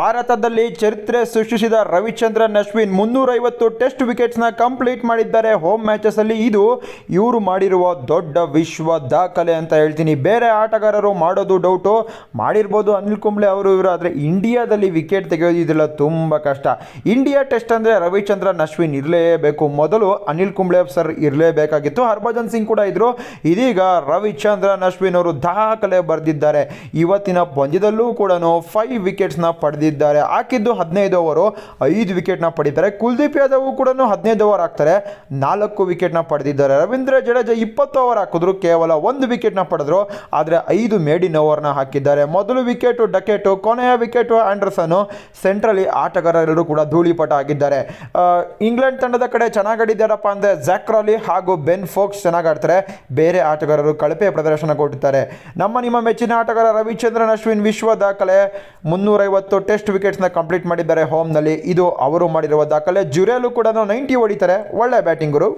ಭಾರತದಲ್ಲಿ ಚರಿತ್ರೆ ಸೃಷ್ಟಿಸಿದ ರವಿಚಂದ್ರನ್ ಅಶ್ವಿನ್ ಮುನ್ನೂರೈವತ್ತು ಟೆಸ್ಟ್ ವಿಕೆಟ್ಸ್ನ ಕಂಪ್ಲೀಟ್ ಮಾಡಿದ್ದಾರೆ ಹೋಮ್ ಅಲ್ಲಿ ಇದು ಇವರು ಮಾಡಿರುವ ದೊಡ್ಡ ವಿಶ್ವ ದಾಖಲೆ ಅಂತ ಹೇಳ್ತೀನಿ ಬೇರೆ ಆಟಗಾರರು ಮಾಡೋದು ಡೌಟು ಮಾಡಿರ್ಬೋದು ಅನಿಲ್ ಕುಂಬ್ಳೆ ಅವರು ಇವರು ಆದರೆ ಇಂಡಿಯಾದಲ್ಲಿ ವಿಕೆಟ್ ತೆಗೆಯೋದು ಇದೆಲ್ಲ ತುಂಬ ಕಷ್ಟ ಇಂಡಿಯಾ ಟೆಸ್ಟ್ ಅಂದರೆ ರವಿಚಂದ್ರನ್ ಅಶ್ವಿನ್ ಇರಲೇಬೇಕು ಮೊದಲು ಅನಿಲ್ ಕುಂಬ್ಳೆ ಸರ್ ಇರಲೇಬೇಕಾಗಿತ್ತು ಹರ್ಭಜನ್ ಸಿಂಗ್ ಕೂಡ ಇದ್ದರು ಇದೀಗ ರವಿಚಂದ್ರನ್ ಅಶ್ವಿನ್ ಅವರು ದಾಖಲೆ ಬರೆದಿದ್ದಾರೆ ಇವತ್ತಿನ ಪಂದ್ಯದಲ್ಲೂ ಕೂಡ ಫೈವ್ ವಿಕೆಟ್ಸ್ನ ಪಡೆದಿದ್ದಾರೆ ಬಂದಿದ್ದಾರೆ ಹಾಕಿದ್ದು ಹದಿನೈದು ಓವರು ಐದು ವಿಕೆಟ್ನ ಪಡಿತಾರೆ ಕುಲ್ದೀಪ್ ಯಾದವ್ ಕೂಡ ಹದಿನೈದು ಓವರ್ ಹಾಕ್ತಾರೆ ನಾಲ್ಕು ವಿಕೆಟ್ನ ಪಡೆದಿದ್ದಾರೆ ರವೀಂದ್ರ ಜಡೇಜಾ ಇಪ್ಪತ್ತು ಓವರ್ ಹಾಕಿದ್ರು ಕೇವಲ ಒಂದು ವಿಕೆಟ್ನ ಪಡೆದ್ರು ಆದರೆ ಐದು ಮೇಡಿನ ಓವರ್ನ ಹಾಕಿದ್ದಾರೆ ಮೊದಲು ವಿಕೆಟು ಡಕೆಟು ಕೊನೆಯ ವಿಕೆಟು ಆಂಡರ್ಸನ್ ಸೆಂಟ್ರಲಿ ಆಟಗಾರರೆಲ್ಲರೂ ಕೂಡ ಧೂಳಿಪಟ ಆಗಿದ್ದಾರೆ ಇಂಗ್ಲೆಂಡ್ ತಂಡದ ಕಡೆ ಚೆನ್ನಾಗಿ ಆಡಿದ್ದಾರಪ್ಪ ಅಂದರೆ ಜಾಕ್ರಾಲಿ ಹಾಗೂ ಬೆನ್ ಫೋಕ್ಸ್ ಚೆನ್ನಾಗಿ ಆಡ್ತಾರೆ ಬೇರೆ ಆಟಗಾರರು ಕಳಪೆ ಪ್ರದರ್ಶನ ಕೊಟ್ಟಿದ್ದಾರೆ ನಮ್ಮ ನಿಮ್ಮ ಮೆಚ್ಚಿನ ಆಟಗಾರ ರವಿಚಂದ್ರನ್ ಅಶ್ವಿನ್ ವಿಶ್ವ ದಾಖಲೆ ಮುನ್ನೂರೈವತ್ತು ಟೆಸ್ಟ್ ವಿಕೆಟ್ಸ್ ವಿಕೆಟ್ಸ್ನ ಕಂಪ್ಲೀಟ್ ಮಾಡಿದ್ದಾರೆ ಹೋಮ್ನಲ್ಲಿ ಇದು ಅವರು ಮಾಡಿರುವ ದಾಖಲೆ ಜುರೇಲು ಕೂಡ ನೈಂಟಿ ಹೊಡಿತಾರೆ ಒಳ್ಳೆ ಬ್ಯಾಟಿಂಗರು